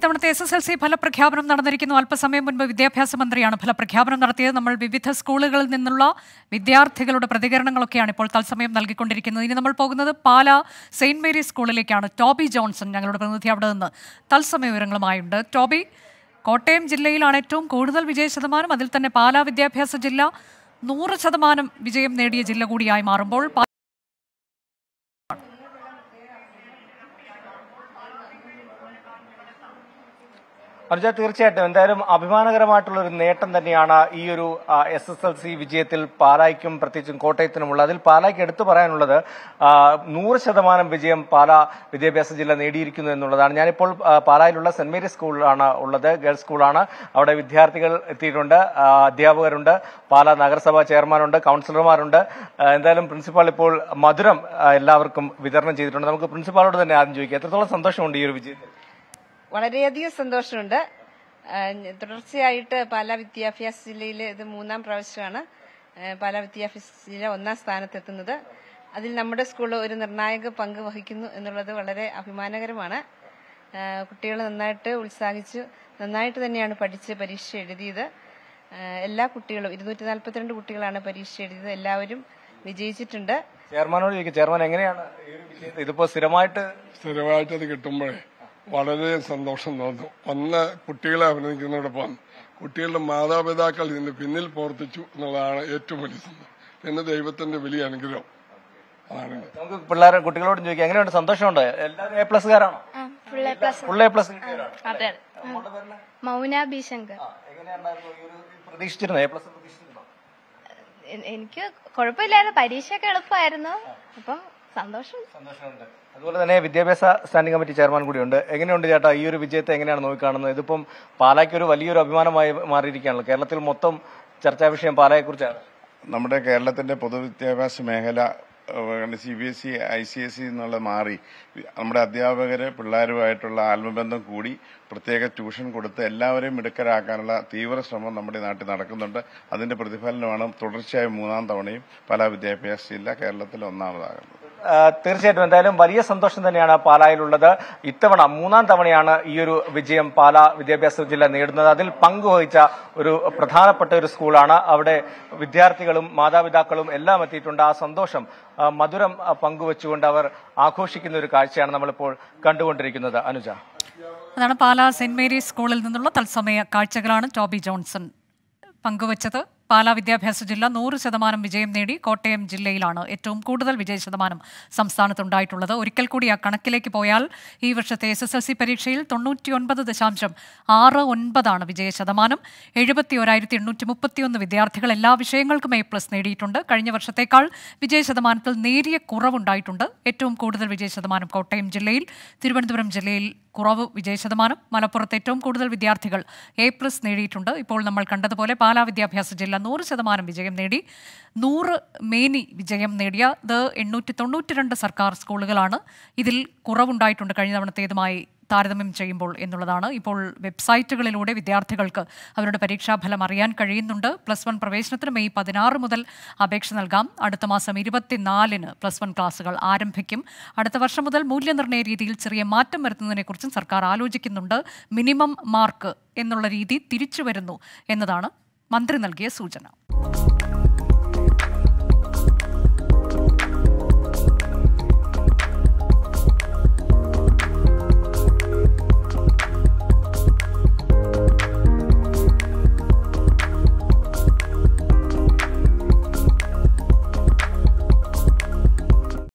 ഇത്തവണത്തെ S S L C ഫലപ്രഖ്യാപനം നടന്നിരിക്കുന്നു അല്പസമയം മുൻപ് വിദ്യാഭ്യാസ മന്ത്രിയാണ് ഫലപ്രഖ്യാപനം നടത്തിയത് നമ്മൾ വിവിധ സ്കൂളുകളിൽ നിന്നുള്ള വിദ്യാർത്ഥികളുടെ പ്രതികരണങ്ങളൊക്കെയാണ് ഇപ്പോൾ തത്സമയം നൽകിക്കൊണ്ടിരിക്കുന്നത് ഇനി നമ്മൾ പോകുന്നത് പാല സെയിന്റ് മേരീസ് സ്കൂളിലേക്കാണ് ടോബി ജോൺസൺ ഞങ്ങളുടെ പ്രതിനിധി അവിടെ നിന്ന് തത്സമയ വിവരങ്ങളുമായുണ്ട് ടോബി കോട്ടയം ജില്ലയിലാണ് ഏറ്റവും കൂടുതൽ വിജയ ശതമാനം അതിൽ തന്നെ പാല വിദ്യാഭ്യാസ ജില്ല നൂറ് ശതമാനം വിജയം നേടിയ ജില്ല കൂടിയായി മാറുമ്പോൾ അനുജ തീർച്ചയായിട്ടും എന്തായാലും അഭിമാനകരമായിട്ടുള്ള ഒരു നേട്ടം തന്നെയാണ് ഈ ഒരു എസ് എസ് എൽ സി വിജയത്തിൽ പാലായ്ക്കും പ്രത്യേകിച്ചും കോട്ടയത്തിനുമുള്ള അതിൽ പാലായ്ക്ക് എടുത്തു പറയാനുള്ളത് നൂറ് ശതമാനം വിജയം പാല വിദ്യാഭ്യാസ ജില്ല നേടിയിരിക്കുന്നു എന്നുള്ളതാണ് ഞാനിപ്പോൾ പാലായിലുള്ള സെന്റ് മേരീസ് സ്കൂളിലാണ് ഉള്ളത് ഗേൾസ് സ്കൂളാണ് അവിടെ വിദ്യാർത്ഥികൾ എത്തിയിട്ടുണ്ട് അധ്യാപകരുണ്ട് പാല നഗരസഭാ ചെയർമാനുണ്ട് കൗൺസിലർമാരുണ്ട് എന്തായാലും പ്രിൻസിപ്പാൾ ഇപ്പോൾ മധുരം എല്ലാവർക്കും വിതരണം ചെയ്തിട്ടുണ്ട് നമുക്ക് പ്രിൻസിപ്പാളോട് തന്നെ ആദ്യം ചോദിക്കാം എത്രത്തോളം സന്തോഷമുണ്ട് ഈ ഒരു വിജയത്തിൽ വളരെയധികം സന്തോഷമുണ്ട് തുടർച്ചയായിട്ട് പാലാ വിദ്യാഭ്യാസ ജില്ലയിൽ ഇത് മൂന്നാം പ്രാവശ്യമാണ് പാലാ വിദ്യാഭ്യാസ ജില്ല ഒന്നാം സ്ഥാനത്തെത്തുന്നത് അതിൽ നമ്മുടെ സ്കൂൾ ഒരു നിർണായക പങ്ക് വഹിക്കുന്നു എന്നുള്ളത് വളരെ അഭിമാനകരമാണ് കുട്ടികൾ നന്നായിട്ട് ഉത്സാഹിച്ച് നന്നായിട്ട് തന്നെയാണ് പഠിച്ച് പരീക്ഷ എഴുതിയത് എല്ലാ കുട്ടികളും ഇരുന്നൂറ്റി നാല്പത്തിരണ്ട് കുട്ടികളാണ് പരീക്ഷ എഴുതിയത് എല്ലാവരും വിജയിച്ചിട്ടുണ്ട് ചെയർമാനോട് ചോദിക്കും ചെയർമാൻ എങ്ങനെയാണ് ഇതിപ്പോ സ്ഥിരമായിട്ട് സ്ഥിരമായിട്ട് അത് കിട്ടുമ്പോഴേ വളരെ സന്തോഷം തോന്നുന്നു വന്ന കുട്ടികളെ അഭിനന്ദിക്കുന്നതോടൊപ്പം കുട്ടികളുടെ മാതാപിതാക്കൾ ഇതിന്റെ പിന്നിൽ പ്രവർത്തിച്ചു എന്നുള്ളതാണ് ഏറ്റവും വലിയ സന്തോഷം പിന്നെ ദൈവത്തിന്റെ വലിയ അനുഗ്രഹം അതാണ് നമുക്ക് പിള്ളേരെ കുട്ടികളോട് ചോദിക്കാം എങ്ങനെയുണ്ട് സന്തോഷമുണ്ട് എല്ലാവരും എ പ്ലസ്കാരാണോ full A plus Mauna B Shankar പ്രതീക്ഷിച്ചിരുന്നോ എ പ്ലസ് എനിക്ക് കുഴപ്പമില്ലായിരുന്നു പരീക്ഷയൊക്കെ എളുപ്പമായിരുന്നു അപ്പം സന്തോഷമുണ്ട് അതുപോലെ തന്നെ വിദ്യാഭ്യാസ സ്റ്റാൻഡിംഗ് കമ്മിറ്റി ചെയർമാൻ കൂടിയുണ്ട് എങ്ങനെയുണ്ട് ചേട്ടാ ഈ ഒരു വിജയത്തെ എങ്ങനെയാണ് നോക്കിക്കാണുന്നത് ഇതിപ്പം പാലായ്ക്ക് ഒരു വലിയൊരു അഭിമാനമായി മാറിയിരിക്കുകയാണ് കേരളത്തിൽ മൊത്തം ചർച്ചാ വിഷയം കുറിച്ചാണ് നമ്മുടെ കേരളത്തിന്റെ പൊതുവിദ്യാഭ്യാസ മേഖല C B S E I C S E എന്നുള്ളത് മാറി നമ്മുടെ അധ്യാപകര് പിള്ളേരുമായിട്ടുള്ള ആത്മബന്ധം കൂടി പ്രത്യേക ട്യൂഷൻ കൊടുത്ത് എല്ലാവരെയും മിടുക്കരാക്കാനുള്ള തീവ്ര ശ്രമം നമ്മുടെ നാട്ടിൽ നടക്കുന്നുണ്ട് അതിന്റെ പ്രതിഫലനമാണ് തുടർച്ചയായി മൂന്നാം തവണയും പല വിദ്യാഭ്യാസ ജില്ല കേരളത്തിൽ ഒന്നാമതാകുന്നത് തീർച്ചയായിട്ടും എന്തായാലും വലിയ സന്തോഷം തന്നെയാണ് പാലായിലുള്ളത് ഇത്തവണ മൂന്നാം തവണയാണ് ഈ ഒരു വിജയം പാല വിദ്യാഭ്യാസ ജില്ല നേടുന്നത് അതിൽ പങ്കുവഹിച്ച ഒരു പ്രധാനപ്പെട്ട ഒരു സ്കൂളാണ് അവിടെ വിദ്യാർത്ഥികളും മാതാപിതാക്കളും എല്ലാം എത്തിയിട്ടുണ്ട് ആ സന്തോഷം മധുരം പങ്കുവച്ചുകൊണ്ട് അവർ ആഘോഷിക്കുന്ന ഒരു കാഴ്ചയാണ് നമ്മളിപ്പോൾ കണ്ടുകൊണ്ടിരിക്കുന്നത് അനുജ അതാണ് പാലാ സെന്റ് മേരീസ് സ്കൂളിൽ നിന്നുള്ള തത്സമയ കാഴ്ചകളാണ് ടോബി ജോൺസൺ പങ്കുവച്ചത് പാലാ വിദ്യാഭ്യാസ ജില്ല നൂറ് ശതമാനം വിജയം നേടി കോട്ടയം ജില്ലയിലാണ് ഏറ്റവും കൂടുതൽ വിജയ ശതമാനം സംസ്ഥാനത്തുണ്ടായിട്ടുള്ളത് ഒരിക്കൽ കൂടി ആ കണക്കിലേക്ക് പോയാൽ ഈ വർഷത്തെ എസ് എസ് എൽ സി പരീക്ഷയിൽ തൊണ്ണൂറ്റിയൊൻപത് ദശാംശം ആറ് ഒൻപതാണ് വിജയ ശതമാനം എഴുപത്തി ഒരായിരത്തി എണ്ണൂറ്റി മുപ്പത്തിയൊന്ന് വിദ്യാർത്ഥികൾ എല്ലാ വിഷയങ്ങൾക്കും എ പ്ലസ് നേടിയിട്ടുണ്ട് കഴിഞ്ഞ വർഷത്തേക്കാൾ വിജയ ശതമാനത്തിൽ നേരിയ കുറവുണ്ടായിട്ടുണ്ട് ഏറ്റവും കൂടുതൽ വിജയ ശതമാനം കോട്ടയം ജില്ലയിൽ തിരുവനന്തപുരം ജില്ലയിൽ കുറവ് വിജയശതമാനം മലപ്പുറത്ത് ഏറ്റവും കൂടുതൽ വിദ്യാർത്ഥികൾ എ പ്ലസ് നേടിയിട്ടുണ്ട് ഇപ്പോൾ നമ്മൾ കണ്ടതുപോലെ പാലാ വിദ്യാഭ്യാസ ജില്ല നൂറ് ശതമാനം വിജയം നേടി നൂറ് മേനി വിജയം നേടിയ ദ എണ്ണൂറ്റി തൊണ്ണൂറ്റി രണ്ട് സർക്കാർ സ്കൂളുകളാണ് ഇതിൽ കുറവുണ്ടായിട്ടുണ്ട് കഴിഞ്ഞ തവണത്തേതുമായി താരതമ്യം ചെയ്യുമ്പോൾ എന്നുള്ളതാണ് ഇപ്പോൾ വെബ്സൈറ്റുകളിലൂടെ വിദ്യാർത്ഥികൾക്ക് അവരുടെ പരീക്ഷാഫലം അറിയാൻ കഴിയുന്നുണ്ട് പ്ലസ് വൺ പ്രവേശനത്തിന് മെയ് പതിനാറ് മുതൽ അപേക്ഷ നൽകാം അടുത്ത മാസം ഇരുപത്തിനാലിന് പ്ലസ് വൺ ക്ലാസുകൾ ആരംഭിക്കും അടുത്ത വർഷം മുതൽ മൂല്യനിർണ്ണയ രീതിയിൽ ചെറിയ മാറ്റം വരുത്തുന്നതിനെക്കുറിച്ചും സർക്കാർ ആലോചിക്കുന്നുണ്ട് മിനിമം മാർക്ക് എന്നുള്ള രീതി തിരിച്ചു വരുന്നു എന്നതാണ് മന്ത്രി നൽകിയ സൂചന